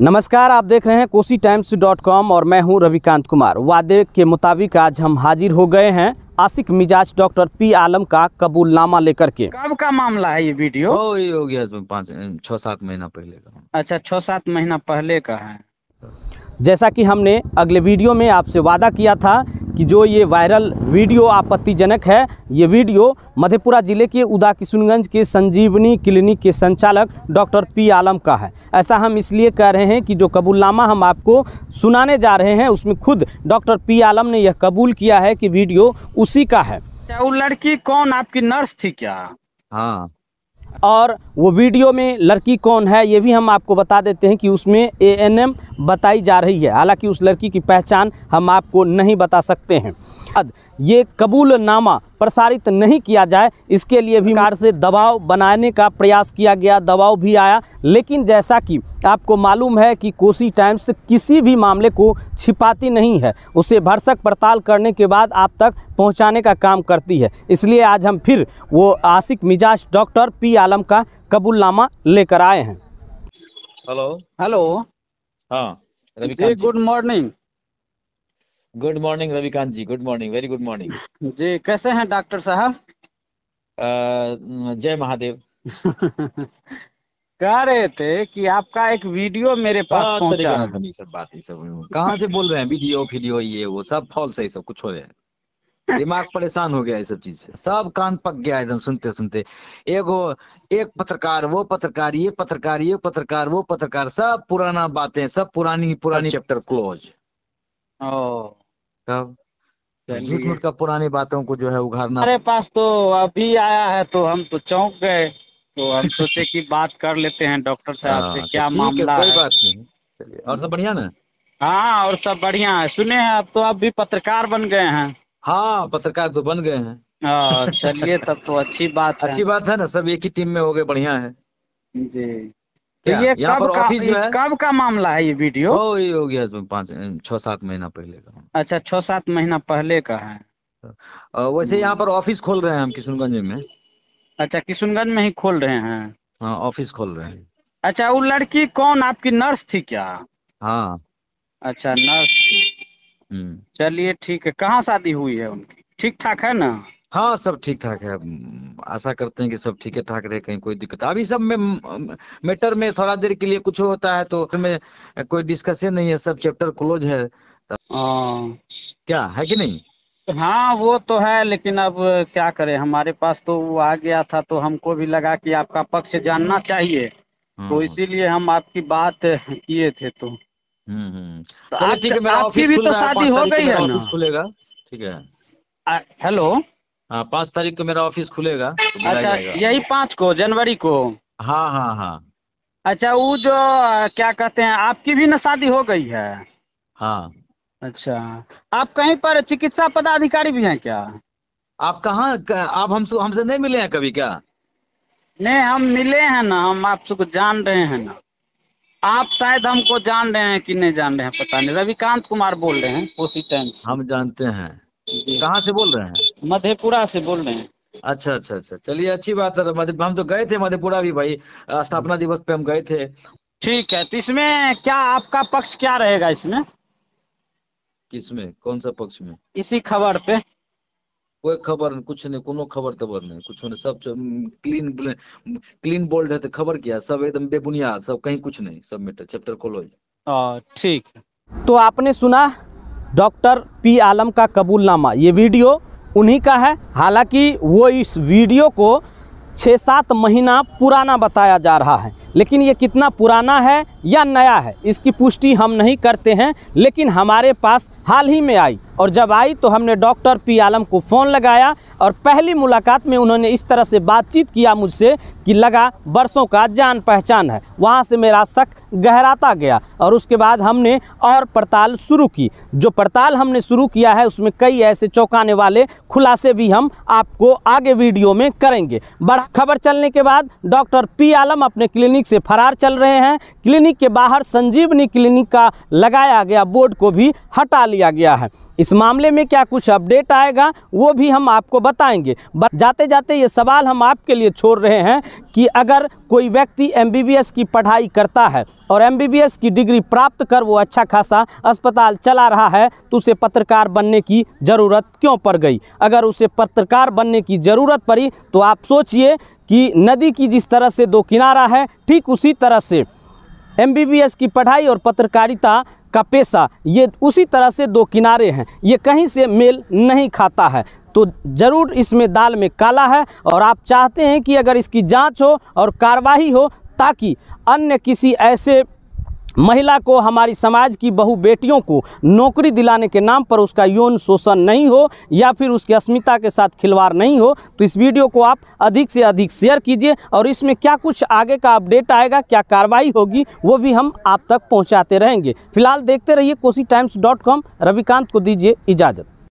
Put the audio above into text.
नमस्कार आप देख रहे हैं कोसी टाइम्स डॉट कॉम और मैं हूं रविकांत कुमार वादे के मुताबिक आज हम हाजिर हो गए हैं आसिक मिजाज डॉक्टर पी आलम का कबूलनामा लेकर के कब का मामला है ये वीडियो ओ, ये हो गया छह तो छः सात महीना पहले का अच्छा छः सात महीना पहले का है जैसा कि हमने अगले वीडियो में आपसे वादा किया था कि जो ये वायरल वीडियो आपत्तिजनक है ये वीडियो मधेपुरा ज़िले के उदा किशनगंज के संजीवनी क्लिनिक के संचालक डॉक्टर पी आलम का है ऐसा हम इसलिए कह रहे हैं कि जो कबूलनामा हम आपको सुनाने जा रहे हैं उसमें खुद डॉक्टर पी आलम ने यह कबूल किया है कि वीडियो उसी का है क्या वो लड़की कौन आपकी नर्स थी क्या हाँ और वो वीडियो में लड़की कौन है ये भी हम आपको बता देते हैं कि उसमें ए एन एम बताई जा रही है हालांकि उस लड़की की पहचान हम आपको नहीं बता सकते हैं ये कबूलनामा प्रसारित नहीं किया जाए इसके लिए भी कार से दबाव बनाने का प्रयास किया गया दबाव भी आया लेकिन जैसा कि आपको मालूम है कि कोसी टाइम्स किसी भी मामले को छिपाती नहीं है उसे भरसक पड़ताल करने के बाद आप तक पहुंचाने का काम करती है इसलिए आज हम फिर वो आशिक मिजाज डॉक्टर पी आलम का कबूलनामा लेकर आए हैं हेलो हेलो हाँ good morning good morning Ravikant ji good morning very good morning ji कैसे हैं डॉक्टर साहब जय महादेव कह रहे थे कि आपका एक वीडियो मेरे पास तो पहुंचा सब बात ही सब कहाँ से बोल रहे हैं वीडियो वीडियो ये वो सब फॉल्स है सब कुछ हो रहे हैं दिमाग परेशान हो गया है सब चीज से सब कान पक गया एकदम सुनते सुनते एक वो एक पत्रकार वो पत्रकार ये पत्रकार ये पत्रकार वो पत्रकार सब पुराना बातें सब पुरानी पुरानी चैप्टर अच्छा। क्लोज तब तो झूठ मूठ का पुरानी बातों को जो है उघाड़ना हमारे पास तो अभी आया है तो हम तो चौंक गए तो हम सोचे कि बात कर लेते हैं डॉक्टर साहब से हाँ, क्या अच्छा, मामला है बात नहीं चलिए और सब बढ़िया ना हाँ और सब बढ़िया है सुने हैं आप तो आप भी पत्रकार बन गए हैं हाँ पत्रकार तो बन गए हैं हाँ, चलिए तब तो अच्छी बात अच्छी बात है ना सब एक ही टीम में हो गए बढ़िया है जी तो ये कब का कब का मामला है ये वीडियो ओ ये हो गया तो पाँच छह सात महीना पहले का अच्छा छः सात महीना पहले का है वैसे यहाँ पर ऑफिस खोल रहे हैं हम किशनगंज में अच्छा किशनगंज में ही खोल रहे हैं ऑफिस हाँ, खोल रहे हैं अच्छा वो लड़की कौन आपकी नर्स थी क्या हाँ अच्छा नर्स हम्म। चलिए ठीक है कहाँ शादी हुई है उनकी ठीक ठाक है ना हाँ सब ठीक ठाक है आशा करते हैं कि सब ठीक ठाक रहे कहीं कोई दिक्कत अभी सब में मैटर में थोड़ा देर के लिए कुछ होता है तो में कोई डिस्कशन नहीं है सब चैप्टर क्लोज है आ, हाँ। क्या है कि नहीं हाँ वो तो है लेकिन अब क्या करें हमारे पास तो वो आ गया था तो हमको भी लगा कि आपका पक्ष जानना चाहिए हाँ, तो हाँ। इसीलिए हम आपकी बात किए थे तो हम्म, हम्म। तो ठीक है मेरा ऑफिस भी तो शादी हो गई है ऑफिस खुलेगा ठीक है हेलो हाँ पाँच तारीख को मेरा ऑफिस खुलेगा तो अच्छा यही पाँच को जनवरी को हाँ हाँ हाँ अच्छा वो जो क्या कहते हैं आपकी भी ना शादी हो गई है हाँ अच्छा आप कहीं पर चिकित्सा पदाधिकारी भी हैं क्या आप कहाँ आप हमसे हमसे नहीं मिले हैं कभी क्या नहीं हम मिले हैं ना हम आपको जान रहे हैं ना आप शायद हमको जान रहे हैं कि नहीं जान रहे हैं पता नहीं रविकांत कुमार बोल रहे हैं कोसी टाइम्स हम जानते हैं कहाँ से बोल रहे हैं मधेपुरा से बोल रहे हैं अच्छा अच्छा अच्छा चलिए अच्छी बात है तो हम तो गए थे मधेपुरा भी भाई स्थापना दिवस पे हम गए थे ठीक है तो इसमें क्या आपका पक्ष क्या रहेगा इसमें किसमें कौन सा पक्ष में इसी खबर पे कोई खबर कुछ नहीं कोनो खबर तबर नहीं कुछ नहीं सब क्लीन क्लीन बोल्ड है तो खबर क्या सब एकदम बेबुनियाद सब कहीं कुछ नहीं सब मैटर चैप्टर खोलो ठीक तो आपने सुना डॉक्टर पी आलम का कबूलनामा ये वीडियो उन्हीं का है हालांकि वो इस वीडियो को छः सात महीना पुराना बताया जा रहा है लेकिन ये कितना पुराना है या नया है इसकी पुष्टि हम नहीं करते हैं लेकिन हमारे पास हाल ही में आई और जब आई तो हमने डॉक्टर पी आलम को फ़ोन लगाया और पहली मुलाकात में उन्होंने इस तरह से बातचीत किया मुझसे कि लगा बरसों का जान पहचान है वहाँ से मेरा शक गहराता गया और उसके बाद हमने और पड़ताल शुरू की जो पड़ताल हमने शुरू किया है उसमें कई ऐसे चौंकाने वाले खुलासे भी हम आपको आगे वीडियो में करेंगे बड़ा खबर चलने के बाद डॉक्टर पी आलम अपने क्लिनिक से फरार चल रहे हैं क्लिनिक के बाहर संजीवनी क्लिनिक का लगाया गया बोर्ड को भी हटा लिया गया है इस मामले में क्या कुछ अपडेट आएगा वो भी हम आपको बताएंगे जाते जाते ये सवाल हम आपके लिए छोड़ रहे हैं कि अगर कोई व्यक्ति एमबीबीएस की पढ़ाई करता है और एमबीबीएस की डिग्री प्राप्त कर वो अच्छा खासा अस्पताल चला रहा है तो उसे पत्रकार बनने की ज़रूरत क्यों पड़ गई अगर उसे पत्रकार बनने की ज़रूरत पड़ी तो आप सोचिए कि नदी की जिस तरह से दो किनारा है ठीक उसी तरह से एमबीबीएस की पढ़ाई और पत्रकारिता का पेशा ये उसी तरह से दो किनारे हैं ये कहीं से मेल नहीं खाता है तो ज़रूर इसमें दाल में काला है और आप चाहते हैं कि अगर इसकी जांच हो और कार्रवाई हो ताकि अन्य किसी ऐसे महिला को हमारी समाज की बहु बेटियों को नौकरी दिलाने के नाम पर उसका यौन शोषण नहीं हो या फिर उसकी अस्मिता के साथ खिलवाड़ नहीं हो तो इस वीडियो को आप अधिक से अधिक शेयर कीजिए और इसमें क्या कुछ आगे का अपडेट आएगा क्या कार्रवाई होगी वो भी हम आप तक पहुँचाते रहेंगे फिलहाल देखते रहिए Kosi times dot com Ravikant को दीजिए इजाज़त